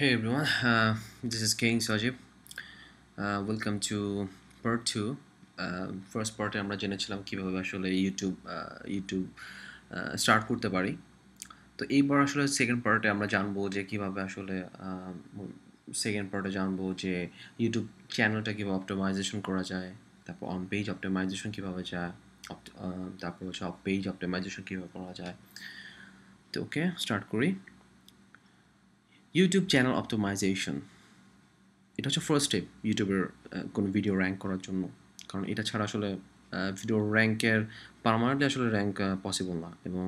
hey everyone uh, this is King Sajib uh, welcome to part 2 first পার্টে আমরা জেনেছিলাম কিভাবে আসলে ইউটিউব ইউটিউব স্টার্ট করতে পারি তো এইবার আসলে সেকেন্ড পার্টে আমরা জানবো যে কিভাবে আসলে সেকেন্ড uh, পার্টে জানবো যে ইউটিউব চ্যানেলটা কীভাবে অপটোমাইজেশন করা যায় তারপর অন পেজ অপটোমাইজেশন কীভাবে যায় uh, তারপর হচ্ছে অফ পেজ অপটোমাইজেশন কীভাবে করা যায় তো ওকে স্টার্ট করি ইউটিউব চ্যানেল অপটোমাইজেশন এটা হচ্ছে ফার্স্ট স্টেপ ইউটিউবের কোনো ভিডিও র্যাঙ্ক করার জন্য কারণ এটা ছাড়া আসলে ভিডিও র্যাঙ্কের পারমানেন্টলি আসলে র্যাঙ্ক পসিবল না এবং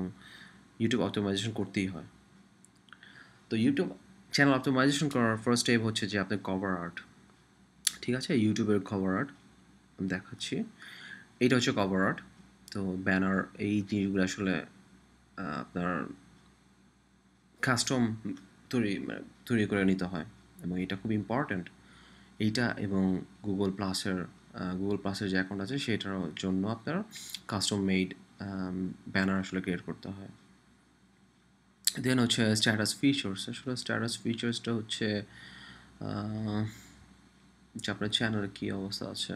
ইউটিউব অপটোমাইজেশন করতেই হয় তো ইউটিউব চ্যানেল অপটোমাইজেশন করার ফার্স্ট স্টেপ হচ্ছে যে আপনার কভার আর্ট ঠিক আছে ইউটিউবের কভার আর্ট আমি দেখাচ্ছি এটা হচ্ছে কভার আর্ট তো ব্যানার এই জিনিসগুলো আসলে আপনার কাস্টম তৈরি মানে তৈরি করে নিতে হয় এবং এটা খুব ইম্পর্ট্যান্ট এইটা এবং গুগল প্লাসের গুগল প্লাসের যে অ্যাকাউন্ট আছে সেটার জন্য আপনার কাস্টম মেড ব্যানার আসলে ক্রিয়েট করতে হয় দেন হচ্ছে স্ট্যাটাস ফিচার্স আসলে স্ট্যাটাস ফিচার্সটা হচ্ছে যে আপনার চ্যানেলের কী অবস্থা আছে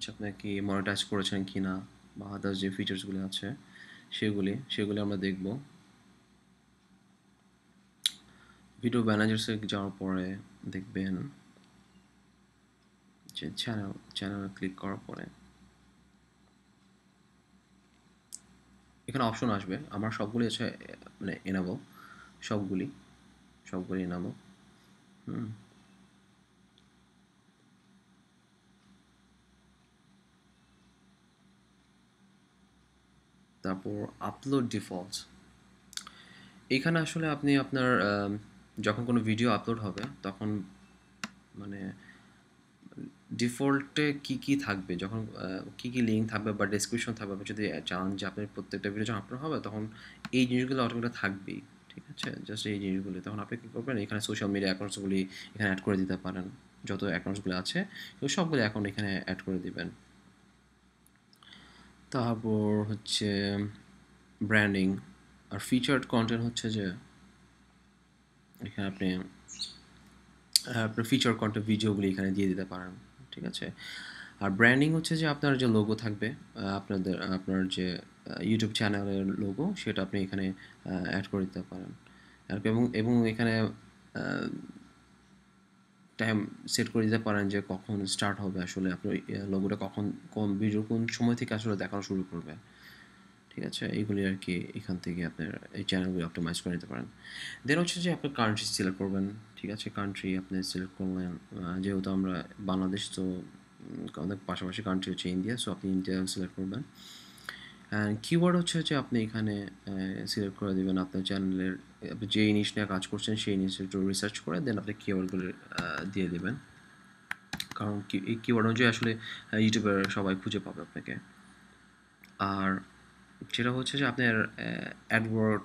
যে আপনি কি মনিটাইজ করেছেন কি না বা আদার্স যে ফিচার্সগুলি আছে সেগুলি সেগুলি আমরা দেখবো ভিডিও ম্যানেজার্সে যাওয়ার পরে দেখবেন যে চ্যানেল চ্যানেলে ক্লিক করার পরে এখানে অপশন আসবে আমার সবগুলি আছে মানে এনাবো সবগুলি সবগুলি এনাবো হুম তারপর আপলোড ডিফল্টস এখানে আসলে আপনি আপনার যখন কোনো ভিডিও আপলোড হবে তখন মানে ডিফল্টে কি কি থাকবে যখন কি কি লিঙ্ক থাকবে বা ডিসক্রিপশন থাকবে আপনি যদি চান যে আপনার প্রত্যেকটা ভিডিও যখন আপলোড হবে তখন এই জিনিসগুলো অটোমেটিক থাকবেই ঠিক আছে জাস্ট এই জিনিসগুলি তখন আপনি কী করবেন এখানে সোশ্যাল মিডিয়া অ্যাকাউন্টসগুলি এখানে অ্যাড করে দিতে পারেন যত অ্যাকাউন্টসগুলো আছে সবগুলো অ্যাকাউন্ট এখানে অ্যাড করে দিবেন তারপর হচ্ছে ব্র্যান্ডিং আর ফিচার্ড কন্টেন্ট হচ্ছে যে এখানে আপনি আপনার ফিচার কন্টেন্ট ভিডিওগুলি এখানে দিয়ে দিতে পারেন ঠিক আছে আর ব্র্যান্ডিং হচ্ছে যে আপনার যে লোগো থাকবে আপনাদের আপনার যে ইউটিউব চ্যানেলের লোগো সেটা আপনি এখানে অ্যাড করে দিতে পারেন এবং এবং এখানে টাইম সেট করে দিতে পারেন যে কখন স্টার্ট হবে আসলে আপনার লোগোটা কখন কোন ভিডিও কোন সময় থেকে আসলে দেখানো শুরু করবে ঠিক আছে এইগুলি আর কি এখান থেকে আপনার এই চ্যানেলগুলি অপটোমাইজ করে নিতে পারেন দেন হচ্ছে যে আপনার কান্ট্রি সিলেক্ট করবেন ঠিক আছে কান্ট্রি আপনি সিলেক্ট করলেন যেহেতু আমরা বাংলাদেশ তো আমাদের পাশাপাশি কান্ট্রি হচ্ছে ইন্ডিয়া সো আপনি ইন্ডিয়া সিলেক্ট করবেন অ্যান্ড কিওয়ার্ড হচ্ছে যে আপনি এখানে সিলেক্ট করে দেবেন আপনার চ্যানেলের আপনি যে জিনিস নিয়ে কাজ করছেন সেই জিনিসের একটু রিসার্চ করে দেন আপনি কিওয়ার্ডগুলি দিয়ে দেবেন কারণ কি এই কিওয়ার্ড অনুযায়ী আসলে ইউটিউবের সবাই খুঁজে পাবে আপনাকে আর সেটা হচ্ছে যে আপনার অ্যাডওয়ার্ড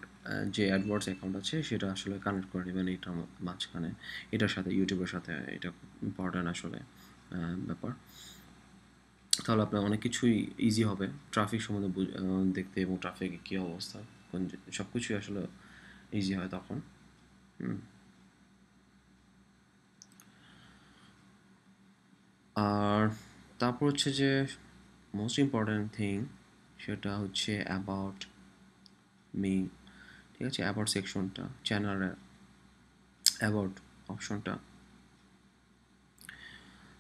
যে অ্যাডওয়ার্ডস অ্যাকাউন্ট আছে সেটা আসলে কানেক্ট করে নেবেন এটার মাঝখানে এটার সাথে ইউটিউবের সাথে এটা ইম্পর্ট্যান্ট আসলে ব্যাপার তাহলে আপনার অনেক কিছুই ইজি হবে ট্রাফিক সম্বন্ধে দেখতে এবং ট্রাফিকে কী অবস্থা কোন সব কিছুই আসলে ইজি হয় তখন আর তারপর হচ্ছে যে মোস্ট ইম্পর্ট্যান্ট থিং সেটা হচ্ছে অ্যাবাউট মি ঠিক আছে অ্যাবাউট সেকশনটা চ্যানেলের অ্যাবাউট অপশনটা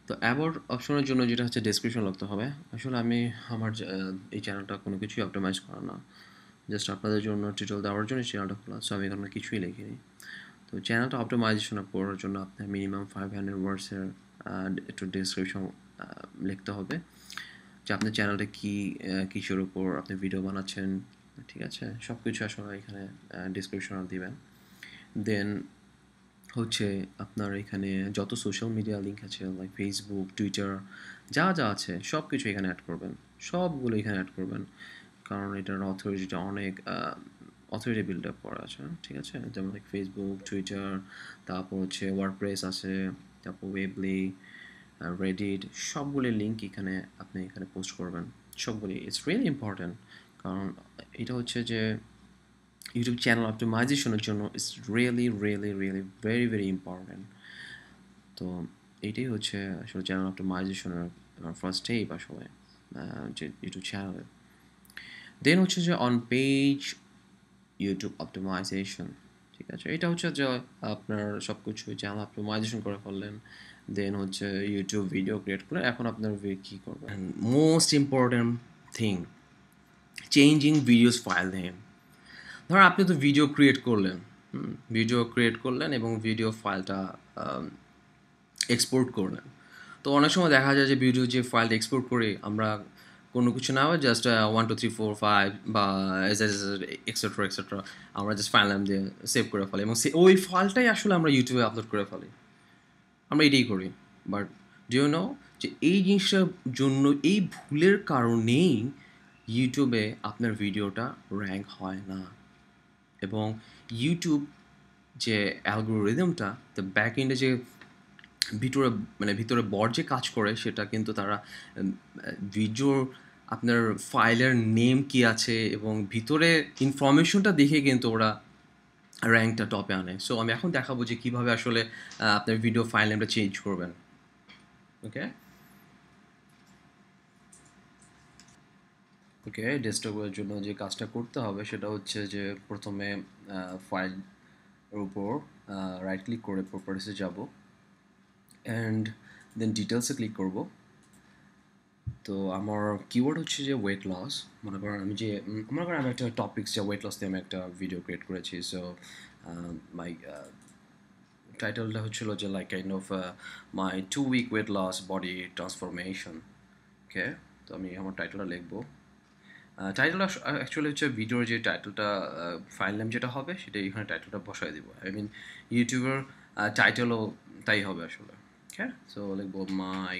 তো অ্যাবাউট অপশনের জন্য যেটা হচ্ছে ডেসক্রিপশন লিখতে হবে আসলে আমি আমার এই চ্যানেলটা কোনো কিছুই অপটিমাইজ করা না জাস্ট আপনাদের জন্য টিটল দেওয়ার জন্য চ্যানেলটা খোলা সো আমি এখানে কিছুই লিখিনি তো চ্যানেলটা অপটিমাইজেশন করার জন্য আপনার মিনিমাম ফাইভ হান্ড্রেড ওয়ার্ডসের একটু ডেসক্রিপশন লিখতে হবে যে আপনার চ্যানেলে কি কিসের উপর আপনি ভিডিও বানাচ্ছেন ঠিক আছে সব কিছু আসলে এখানে ডিসক্রিপশন দিবেন দেন হচ্ছে আপনার এখানে যত সোশ্যাল মিডিয়া লিঙ্ক আছে লাইক ফেসবুক টুইটার যা যা আছে সব কিছু এখানে অ্যাড করবেন সবগুলো এখানে অ্যাড করবেন কারণ এটার অথরিটিটা অনেক অথরিটি বিল্ড আপ করা আছে ঠিক আছে যেমন লাইক ফেসবুক টুইটার তারপর হচ্ছে ওয়ার্ডপ্রেস আছে তারপর ওয়েবলি রেডিট সবগুলি লিঙ্ক এখানে আপনি এখানে পোস্ট করবেন সবগুলি ইটস রিয়েলি ইম্পর্ট্যান্ট কারণ এটা হচ্ছে যে ইউটিউব চ্যানেল অপটিমাইজেশনের জন্য it's really really really very very important তো এইটাই হচ্ছে আসলে চ্যানেল অপটিমাইজেশনের ফার্স্ট স্টেপ আসলে যে ইউটিউব চ্যানেল দেন হচ্ছে যে অন পেজ ইউটিউব অপটিমাইজেশন ঠিক আছে এটা হচ্ছে যে আপনার সব কিছু চ্যানেল অপটিমাইজেশন করে ফেললেন দেন হচ্ছে ইউটিউব ভিডিও ক্রিয়েট করে এখন আপনার কী করবেন most important thing changing videos file name ধর আপনি তো ভিডিও ক্রিয়েট করলেন ভিডিও ক্রিয়েট করলেন এবং ভিডিও ফাইলটা এক্সপোর্ট করলেন তো অনেক সময় দেখা যায় যে ভিডিও যে ফাইলটা এক্সপোর্ট করে আমরা কোনো কিছু না just one two three four five বা এক্সেট্রা এক্সেট্রা আমরা জাস্ট ফাইল নাম দিয়ে সেভ করে ফেলি এবং ওই ফাইলটাই আসলে আমরা ইউটিউবে আপলোড করে ফেলি আমরা এটাই করি বাট ডিউ নো যে এই জিনিসটার জন্য এই ভুলের কারণেই ইউটিউবে আপনার ভিডিওটা র্যাঙ্ক হয় না এবং ইউটিউব যে অ্যালগোরিদমটা তো ব্যাক এন্ডে যে ভিতরে মানে ভিতরে বড় যে কাজ করে সেটা কিন্তু তারা ভিডিওর আপনার ফাইলের নেম কি আছে এবং ভিতরে ইনফরমেশনটা দেখে কিন্তু ওরা র্যাঙ্কটা টপে আনে সো আমি এখন দেখাবো যে কীভাবে আসলে আপনার ভিডিও ফাইল নেমটা চেঞ্জ করবেন ওকে ওকে ডেস্কটপের জন্য যে কাজটা করতে হবে সেটা হচ্ছে যে প্রথমে ফাইল ওপর উপর রাইট ক্লিক করে প্রপার্টিসে যাব অ্যান্ড দেন ডিটেলসে ক্লিক করবো তো আমার কিওয়ার্ড হচ্ছে যে ওয়েট লস মনে করেন আমি যে মনে করেন আমি একটা টপিকস যা ওয়েট লস নিয়ে আমি একটা ভিডিও ক্রিয়েট করেছি সো মাই টাইটেলটা হচ্ছিলো যে like kind of my two week weight loss body transformation okay তো আমি আমার টাইটেলটা লিখবো টাইটেল অ্যাকচুয়ালি হচ্ছে ভিডিওর যে টাইটেলটা ফাইল নেম যেটা হবে সেটা এখানে টাইটেলটা বসাই দিব আই মিন ইউটিউবের টাইটেলও তাই হবে আসলে হ্যাঁ সো লিখবো মাই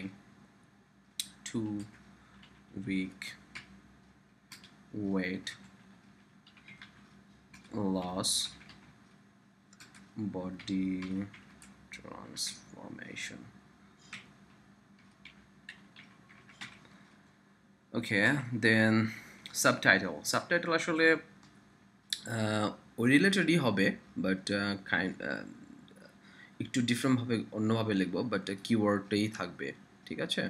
two week weight loss body transformation okay then subtitle subtitle actually uh, related আসলে ওই রিলেটেডই হবে বাট uh, একটু ডিফারেন্টভাবে অন্যভাবে লিখবো বাট কিওয়ার্ডটাই থাকবে ঠিক আছে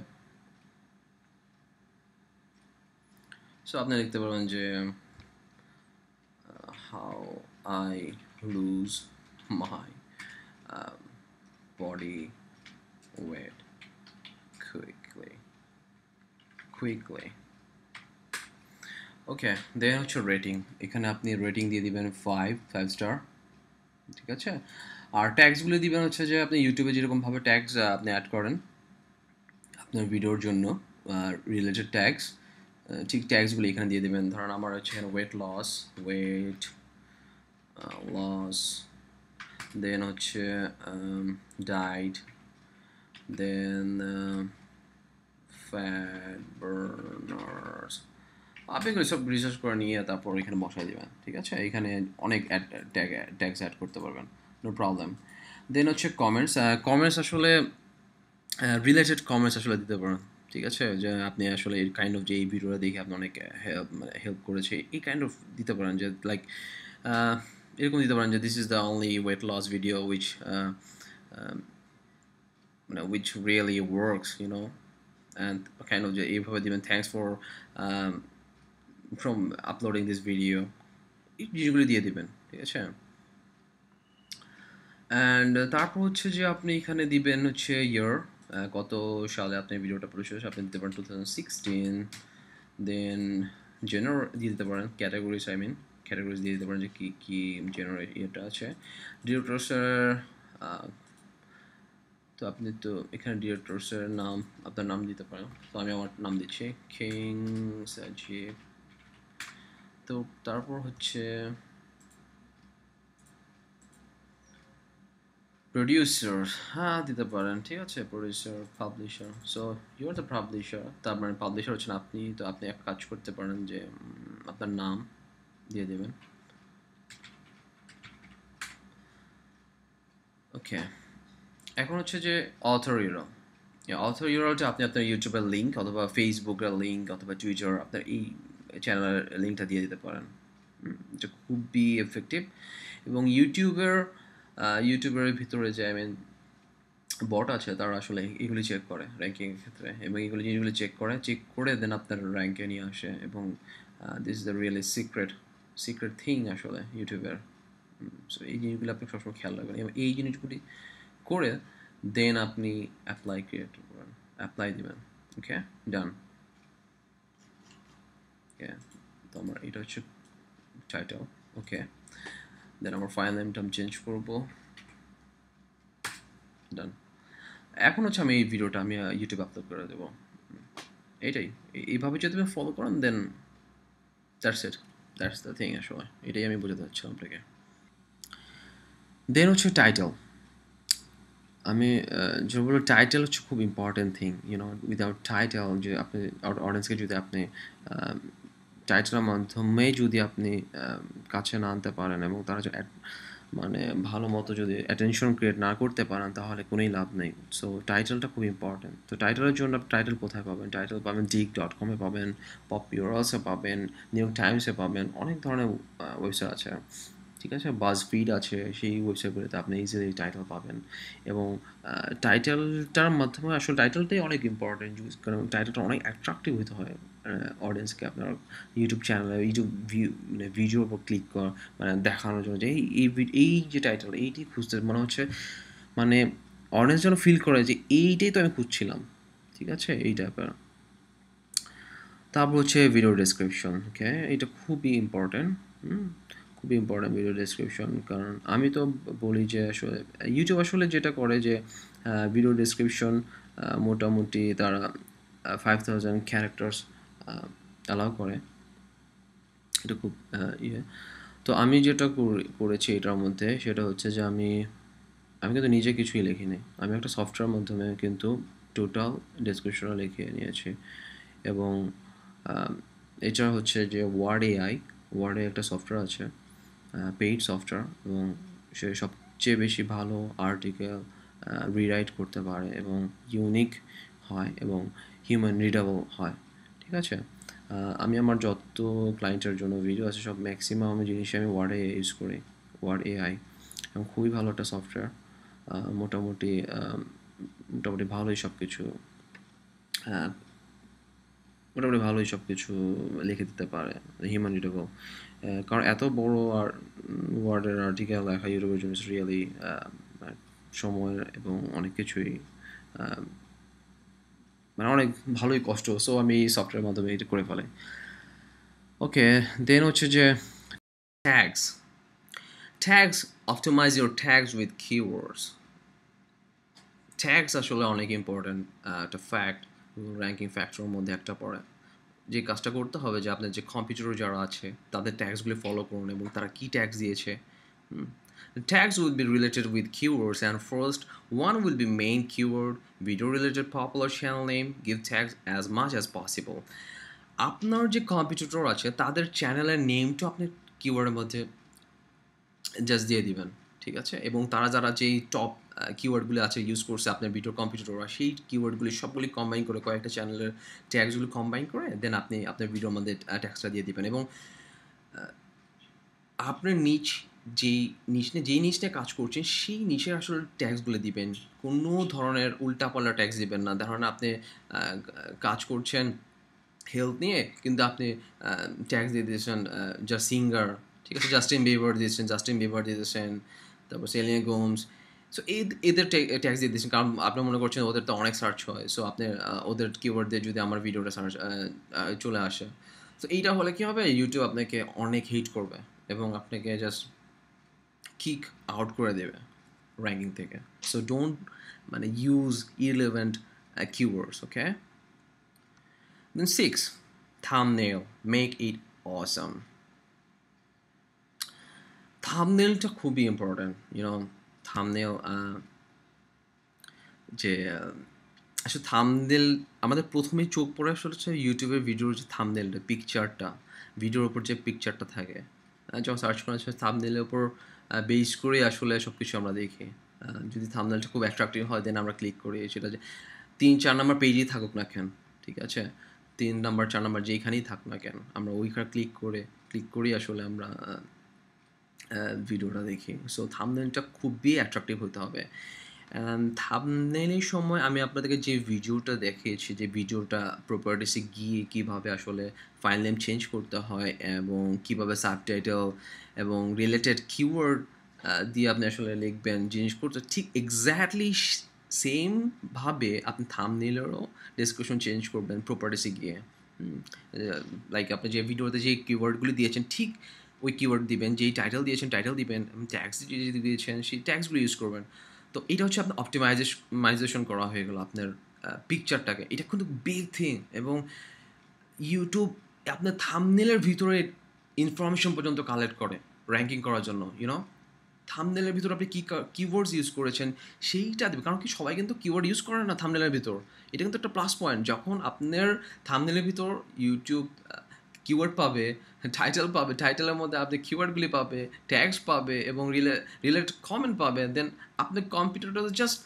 সো আপনি দেখতে পারবেন যে how I lose my body weight quickly quickly okay then হচ্ছে রেটিং এখানে আপনি রেটিং দিয়ে দিবেন ফাইভ ফাইভ স্টার ঠিক আছে আর ট্যাক্সগুলো দিবেন হচ্ছে যে আপনি ইউটিউবে যেরকমভাবে ট্যাক্স আপনি অ্যাড করেন আপনার ভিডিওর জন্য রিলেটেড ট্যাক্স ঠিক ট্যাক্সগুলো এখানে দিয়ে দেবেন ধরেন আমার হচ্ছে এখানে weight loss weight loss then হচ্ছে ডাইট দেন ফ্যাট বার্নার্স আপনি করে সব রিসার্চ করে নিয়ে তারপর এখানে বসাই দেবেন ঠিক আছে এখানে অনেক ট্যাক্স অ্যাড করতে পারবেন নো প্রবলেম দেন হচ্ছে কমেন্টস কমেন্টস আসলে রিলেটেড কমেন্টস আসলে দিতে পারেন ঠিক আছে যে আপনি আসলে এই কাইন্ড অফ যে এই ভিডিওটা দেখে আপনি অনেক হেল্প মানে হেল্প করেছে এই কাইন্ড অফ দিতে পারেন যে লাইক এরকম দিতে পারেন যে this is the only weight loss video which মানে which really works you know and kind of যে এইভাবে দেবেন thanks for from uploading this video এই জিনিসগুলি দিয়ে দেবেন ঠিক আছে অ্যান্ড তারপর হচ্ছে যে আপনি এখানে দিবেন হচ্ছে ইয়ার কত সালে আপনি ভিডিওটা প্রসেস আপনি দিতে পারেন two thousand sixteen then genre দিয়ে দিতে পারেন ক্যাটাগরিজ আই মিন ক্যাটাগরিজ দিয়ে দিতে পারেন যে কী কী জেনার ইয়েটা আছে ডিরেক্টরসের তো আপনি তো এখানে ডিরেক্টরসের নাম আপনার নাম দিতে পারেন তো আমি আমার নাম দিচ্ছি কিং সাজিব তো তারপর হচ্ছে প্রডিউসার হ্যাঁ দিতে পারেন ঠিক আছে producer publisher so your the publisher তার মানে পাবলিশার হচ্ছেন আপনি তো আপনি এক কাজ করতে পারেন যে আপনার নাম দিয়ে দেবেন ওকে এখন হচ্ছে যে অথর ইউরো অথর ইউরোটা আপনি আপনার ইউটিউবের লিঙ্ক অথবা ফেসবুকের লিঙ্ক অথবা টুইটার আপনার এই চ্যানেলের লিঙ্কটা দিয়ে দিতে পারেন এটা খুবই এফেক্টিভ এবং ইউটিউবের ইউটিউবের ভিতরে যে আই মিন বট আছে তারা আসলে এগুলি চেক করে র্যাঙ্কিংয়ের ক্ষেত্রে এবং এগুলি জিনিসগুলি চেক করে চেক করে দেন আপনার র্যাঙ্কে নিয়ে আসে এবং this is the really secret secret thing আসলে ইউটিউবের সো এই জিনিসগুলি আপনি সবসময় খেয়াল রাখবেন এবং এই জিনিসগুলি করে দেন আপনি অ্যাপ্লাই ক্রিয়েট করবেন অ্যাপ্লাই দেবেন ওকে ডান ওকে তো আমার এটা হচ্ছে টাইটেল ওকে দেন আমার ফাইল নেমটা আমি চেঞ্জ করব ডান এখন হচ্ছে আমি এই ভিডিওটা আমি ইউটিউবে আপলোড করে দেবো এটাই এইভাবে যদি তুমি ফলো করেন then that's it that's the thing আসলে এটাই আমি বোঝাতে চাচ্ছিলাম আপনাকে দেন হচ্ছে টাইটেল আমি যেটা বলবো টাইটেল হচ্ছে খুব important thing you know without title যদি আপনি অডিয়েন্সকে যদি আপনি টাইটেলের মাধ্যমে যদি আপনি কাছে না আনতে পারেন এবং তারা মানে ভালো মতো যদি অ্যাটেনশন ক্রিয়েট না করতে পারেন তাহলে কোনোই লাভ নেই সো টাইটেলটা খুব ইম্পর্টেন্ট তো টাইটেলের জন্য টাইটেল কোথায় পাবেন টাইটেল পাবেন ডিক ডট কমে পাবেন পপিউরাসে পাবেন নিউ টাইমসে পাবেন অনেক ধরনের ওয়েবসাইট আছে ঠিক আছে ফিড আছে সেই ওয়েবসাইটগুলোতে আপনি ইজিলি টাইটেল পাবেন এবং টাইটেলটার মাধ্যমে আসলে টাইটেলটাই অনেক ইম্পর্টেন্ট ইউজ কারণ টাইটেলটা অনেক অ্যাট্রাকটিভ হতে হয় অডিয়েন্সকে মানে আপনার ইউটিউব চ্যানেলে ইউটিউব ভিউ মানে ভিডিওর উপর ক্লিক করা মানে দেখানোর জন্য যে এই এই যে টাইটেল এইটি খুঁজতে মনে হচ্ছে মানে অডিয়েন্স যেন ফিল করে যে এইটাই তো আমি খুঁজছিলাম ঠিক আছে এই টাইপের তারপর হচ্ছে ভিডিও ডেসক্রিপশন ওকে এটা খুবই ইম্পর্ট্যান্ট হুম খুবই ইম্পর্ট্যান্ট ভিডিও ডিসক্রিপশন কারণ আমি তো বলি যে আসলে ইউটিউব আসলে যেটা করে যে ভিডিও ডিসক্রিপশন মোটামুটি তারা ফাইভ থাউজেন্ড ক্যারেক্টার্স অ্যালাউ করে এটা খুব ইয়ে তো আমি যেটা করেছি এটার মধ্যে সেটা হচ্ছে যে আমি আমি কিন্তু নিজে কিছুই লিখিনি আমি একটা সফটওয়্যার মাধ্যমে কিন্তু টোটাল ডিসক্রিপশনও লিখে নিয়েছি এবং এছাড়া হচ্ছে যে ওয়ার্ড এআই ওয়ার্ডে একটা সফটওয়্যার আছে পেইড সফটওয়্যার এবং সে সবচেয়ে বেশি ভালো আর্টিকেল রিরাইট করতে পারে এবং ইউনিক হয় এবং হিউম্যান রিডেবল হয় ঠিক আছে আমি আমার যত ক্লায়েন্টের জন্য ভিডিও আছে সব ম্যাক্সিমাম জিনিসই আমি ওয়ার্ডে ইউজ করি ওয়ার্ড এআই এবং খুবই ভালো একটা সফটওয়্যার মোটামুটি মোটামুটি ভালোই সব কিছু মোটামুটি ভালোই সব কিছু লিখে দিতে পারে হিউম্যান রিডেবল কারণ এত বড় আর ওয়ার্ডের আর্টিকেল লেখা ইউরোপের জন্য রিয়েলি মানে সময় এবং অনেক কিছুই মানে অনেক ভালোই কষ্ট সো আমি এই মাধ্যমে এটা করে ফেলাই ওকে দেন হচ্ছে যে tags tags optimize your tags with keywords tags আসলে অনেক ইম্পর্ট্যান্ট একটা ফ্যাক্ট র্যাঙ্কিং ফ্যাক্টরের মধ্যে একটা পড়ে যে কাজটা করতে হবে যে আপনার যে কম্পিউটারও যারা আছে তাদের ট্যাক্সগুলি ফলো করুন এবং তারা কী ট্যাক্স দিয়েছে Tags will be related with keywords and first one will be main keyword, video related popular channel name, give tags as much as possible. আপনার যে কম্পিটিটর আছে তাদের চ্যানেলের তো আপনি কিওয়ার্ডের মধ্যে জাস্ট দিয়ে দিবেন ঠিক আছে এবং তারা যারা যেই টপ কিওয়ার্ডগুলি আছে ইউজ করছে আপনার ভিডিও ওরা সেই কিওয়ার্ডগুলি সবগুলি কম্বাইন করে কয়েকটা চ্যানেলের ট্যাক্সগুলি কম্বাইন করে দেন আপনি আপনার ভিডিওর মধ্যে ট্যাক্সটা দিয়ে দেবেন এবং আপনার নিচ যেই নিচ নিয়ে যেই নিচ নিয়ে কাজ করছেন সেই নিচে আসলে ট্যাক্সগুলো দিবেন কোনো ধরনের উল্টাপাল্টা ট্যাক্স দিবেন না ধরেন আপনি কাজ করছেন হেলথ নিয়ে কিন্তু আপনি ট্যাক্স দিয়ে দিয়েছেন যা সিঙ্গার ঠিক আছে জাস্টিন বিবার দিয়েছেন জাস্টিন বিবার দিয়েছেন তারপর সেলিয়া গোমস সো এই এদের ট্যাক্স দিয়ে দিচ্ছেন কারণ আপনি মনে করছেন ওদের তো অনেক সার্চ হয় সো আপনি ওদের কিওয়ার্ড দিয়ে যদি আমার ভিডিওটা সার্চ চলে আসে তো এইটা হলে কী হবে ইউটিউব আপনাকে অনেক হিট করবে এবং আপনাকে জাস্ট কিক আউট করে দেবে র্যাঙ্কিং থেকে সো ডোন্ট মানে use irrelevant keywords okay then six thumbnail make it awesome থামনেলটা খুবই ইম্পর্ট্যান্ট ইউনো থামনেও যে আসলে থামনেল আমাদের প্রথমেই চোখ পড়ে আসলে হচ্ছে ইউটিউবের ভিডিওর যে থামনেলটা পিকচারটা ভিডিওর ওপর যে পিকচারটা থাকে যখন সার্চ করা হচ্ছে থামনেলের ওপর বেস করে আসলে সব কিছু আমরা দেখি যদি থামনেলটা খুব অ্যাট্রাকটিভ হয় দেন আমরা ক্লিক করি সেটা যে তিন চার নাম্বার পেজেই থাকুক না কেন ঠিক আছে তিন নাম্বার চার নাম্বার যেইখানেই থাক না কেন আমরা ওইখানে ক্লিক করে ক্লিক করি আসলে আমরা ভিডিওটা দেখি সো থামনেলটা খুবই অ্যাট্রাকটিভ হতে হবে থামনেলের সময় আমি আপনাদেরকে যে ভিডিওটা দেখিয়েছি যে ভিডিওটা প্রপার্টিসে গিয়ে কিভাবে আসলে ফাইল নেম চেঞ্জ করতে হয় এবং কিভাবে সাবটাইটেল এবং রিলেটেড কিওয়ার্ড দিয়ে আপনি আসলে লিখবেন জিনিস করতে ঠিক এক্স্যাক্টলি সেমভাবে আপনি থামনেলেরও ডিসক্রিপশন চেঞ্জ করবেন প্রপার্টিসে গিয়ে লাইক আপনি যে ভিডিওতে যে কিওয়ার্ডগুলি দিয়েছেন ঠিক ওই কিওয়ার্ড দিবেন যেই টাইটেল দিয়েছেন টাইটেল দিবেন ট্যাক্স যদি দিয়েছেন সেই ট্যাক্সগুলো ইউজ করবেন তো এটা হচ্ছে আপনার অপটিমাইজেশন করা হয়ে গেলো আপনার পিকচারটাকে এটা কিন্তু বিগ থিং এবং ইউটিউব আপনার থামনেলের ভিতরে ইনফরমেশন পর্যন্ত কালেক্ট করে র্যাঙ্কিং করার জন্য ইউনো থামনেলের ভিতর আপনি কী কিওয়ার্ডস ইউজ করেছেন সেইটা দেবে কারণ কি সবাই কিন্তু কিওয়ার্ড ইউজ করে না থামনেলের ভিতর এটা কিন্তু একটা প্লাস পয়েন্ট যখন আপনার থামনেলের ভিতর ইউটিউব কিওয়ার্ড পাবে টাইটেল পাবে টাইটেলের মধ্যে আপনি কিওয়ার্ডগুলি পাবে ট্যাগস পাবে এবং রিলে রিলেট কমেন্ট পাবে দেন আপনি কম্পিউটারটা জাস্ট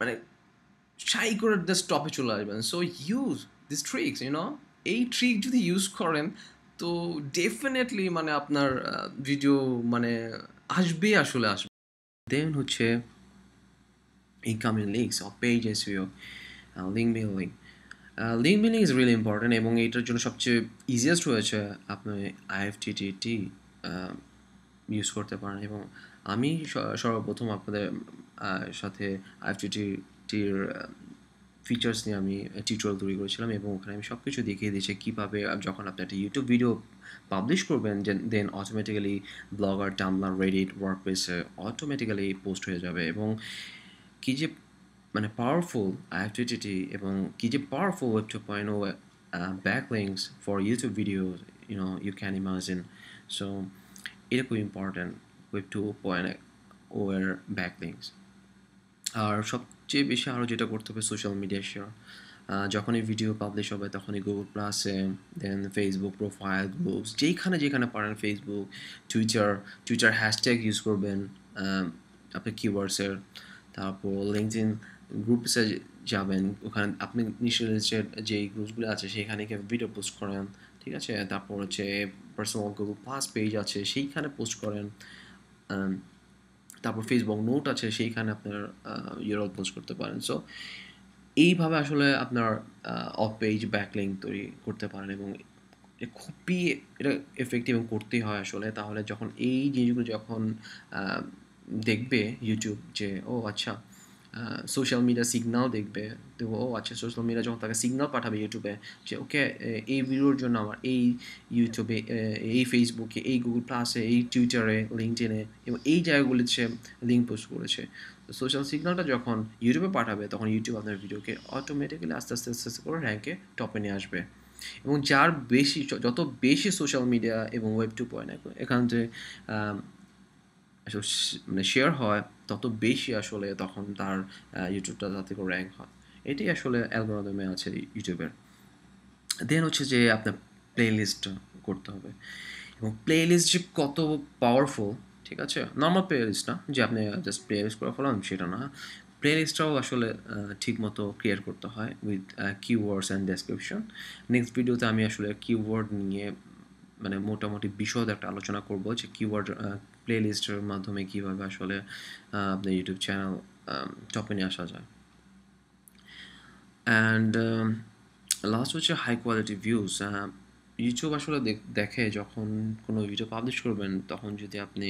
মানে সাই করে জাস্ট টপে চলে আসবেন so use this tricks you know এই ট্রিক যদি ইউজ করেন তো ডেফিনেটলি মানে আপনার ভিডিও মানে আসবেই আসলে আসবে দেন হচ্ছে incoming links off page SEO link link link building is really important এবং এইটার জন্য সবচেয়ে ইজিয়েস্ট হয়েছে আপনি আইএফটিটিটি ইউজ করতে পারেন এবং আমি সর্বপ্রথম আপনাদের সাথে আইএফটিটির ফিচার্স নিয়ে আমি টিউটোরিয়াল তৈরি করেছিলাম এবং ওখানে আমি সব কিছু দেখিয়ে দিয়েছি কীভাবে যখন আপনি একটা ইউটিউব ভিডিও পাবলিশ করবেন then automatically blogger Tumblr Reddit ওয়ার্কপ্লেসে অটোমেটিক্যালি পোস্ট হয়ে যাবে এবং কী যে মানে পাওয়ারফুল অ্যাক্টিভিটি এবং কি যে powerful web two point O backlinks for YouTube video you know you can imagine so এটা খুব important web two point O এর ব্যাকলিংস আর সবচেয়ে বেশি আরও যেটা করতে হবে সোশ্যাল মিডিয়া শেয়ার যখনই ভিডিও পাবলিশ হবে তখনই গুগল প্লাসে দেন ফেসবুক প্রোফাইল গ্রুপস যেইখানে যেখানে পারেন Facebook Twitter Twitter hashtag use করবেন আপনার কিওয়ার্ডসের তারপর লিঙ্কড ইন গ্রুপসে যাবেন ওখানে আপনি নিশ্চয়ই যেই গ্রুপসগুলো আছে সেখানে গিয়ে ভিডিও পোস্ট করেন ঠিক আছে তারপর হচ্ছে পার্সোনাল গ্রুপ পাস পেজ আছে সেইখানে পোস্ট করেন তারপর ফেসবুক নোট আছে সেইখানে আপনার ইউরল পোস্ট করতে পারেন সো এইভাবে আসলে আপনার অফ পেজ ব্যাকলিং তৈরি করতে পারেন এবং খুবই এটা এফেক্টিভ এবং করতেই হয় আসলে তাহলে যখন এই জিনিসগুলো যখন দেখবে ইউটিউব যে ও আচ্ছা সোশ্যাল মিডিয়া সিগনাল দেখবে তো ও আচ্ছা সোশ্যাল মিডিয়া যখন তাকে সিগনাল পাঠাবে ইউটিউবে যে ওকে এই ভিডিওর জন্য আমার এই ইউটিউবে এই ফেসবুকে এই গুগল প্লাসে এই টুইটারে লিঙ্কডিনে এবং এই জায়গাগুলিতে সে লিঙ্ক পোস্ট করেছে তো সোশ্যাল সিগনালটা যখন ইউটিউবে পাঠাবে তখন ইউটিউব আপনার ভিডিওকে অটোমেটিক্যালি আস্তে আস্তে আস্তে আস্তে করে র্যাঙ্কে টপে নিয়ে আসবে এবং যার বেশি যত বেশি সোশ্যাল মিডিয়া এবং ওয়েব টু পয়েন্ট এখন এখান থেকে মানে শেয়ার হয় তত বেশি আসলে তখন তার ইউটিউবটা তাতে করে র্যাঙ্ক হয় এটাই আসলে অ্যালগোরিদমে আছে ইউটিউবের দেন হচ্ছে যে আপনার প্লেলিস্ট করতে হবে এবং লিস্ট যে কত পাওয়ারফুল ঠিক আছে নর্মাল প্লে না যে আপনি জাস্ট প্লে লিস্ট করে ফেলাম সেটা না প্লে লিস্টটাও আসলে ঠিকমতো ক্রিয়েট করতে হয় with keywords and description next ভিডিওতে আমি আসলে কিওয়ার্ড নিয়ে মানে মোটামুটি বিশদ একটা আলোচনা করব যে কিওয়ার্ড প্লেলিস্টের মাধ্যমে কীভাবে আসলে আপনার ইউটিউব চ্যানেল টপে নিয়ে আসা যায় অ্যান্ড লাস্ট um, হচ্ছে হাই কোয়ালিটি ভিউজ ইউটিউব আসলে দেখে যখন কোনো ভিডিও পাবলিশ করবেন তখন যদি আপনি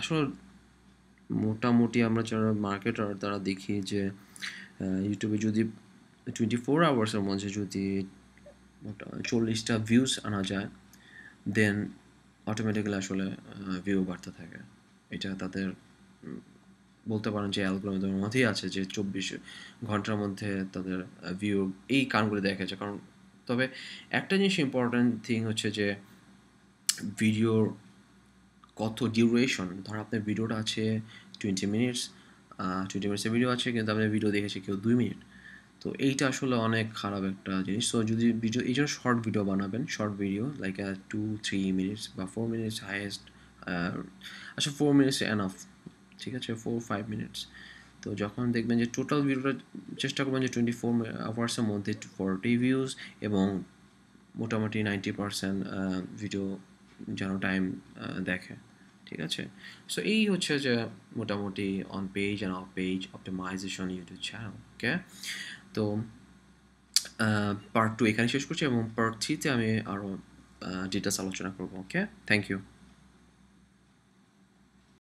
আসলে মোটামুটি আমরা যারা মার্কেটার তারা দেখি যে ইউটিউবে যদি টোয়েন্টি ফোর আওয়ার্সের মধ্যে যদি চল্লিশটা ভিউজ আনা যায় দেন অটোমেটিক্যালি আসলে ভিউ বাড়তে থাকে এটা তাদের বলতে পারেন যে অ্যালগোরিদমের মধ্যেই আছে যে চব্বিশ ঘন্টার মধ্যে তাদের ভিউ এই কানগুলি দেখা যাচ্ছে কারণ তবে একটা জিনিস ইম্পর্ট্যান্ট থিং হচ্ছে যে ভিডিওর কত ডিউরেশন ধর আপনার ভিডিওটা আছে টোয়েন্টি মিনিটস টোয়েন্টি মিনিটসের ভিডিও আছে কিন্তু আপনার ভিডিও দেখেছে কেউ দুই মিনিট তো এইটা আসলে অনেক খারাপ একটা জিনিস সো যদি ভিডিও এই জন্য শর্ট ভিডিও বানাবেন short video like two three minutes বা ফোর মিনিটস হায়েস্ট আচ্ছা ফোর মিনিটস এনাফ ঠিক আছে ফোর ফাইভ মিনিটস তো যখন দেখবেন যে টোটাল ভিডিওটা চেষ্টা করবেন যে টোয়েন্টি ফোর আওয়ার্সের মধ্যে ফোরটি ভিউজ এবং মোটামুটি নাইনটি পারসেন্ট ভিডিও যেন টাইম uh, দেখে ঠিক আছে সো এই হচ্ছে যে মোটামুটি on page and off page optimization YouTube channel okay তো পার্ট টু এখানে শেষ করছি এবং পার্ট থ্রিতে আমি আরও ডিটেলস আলোচনা করবো ওকে থ্যাংক ইউ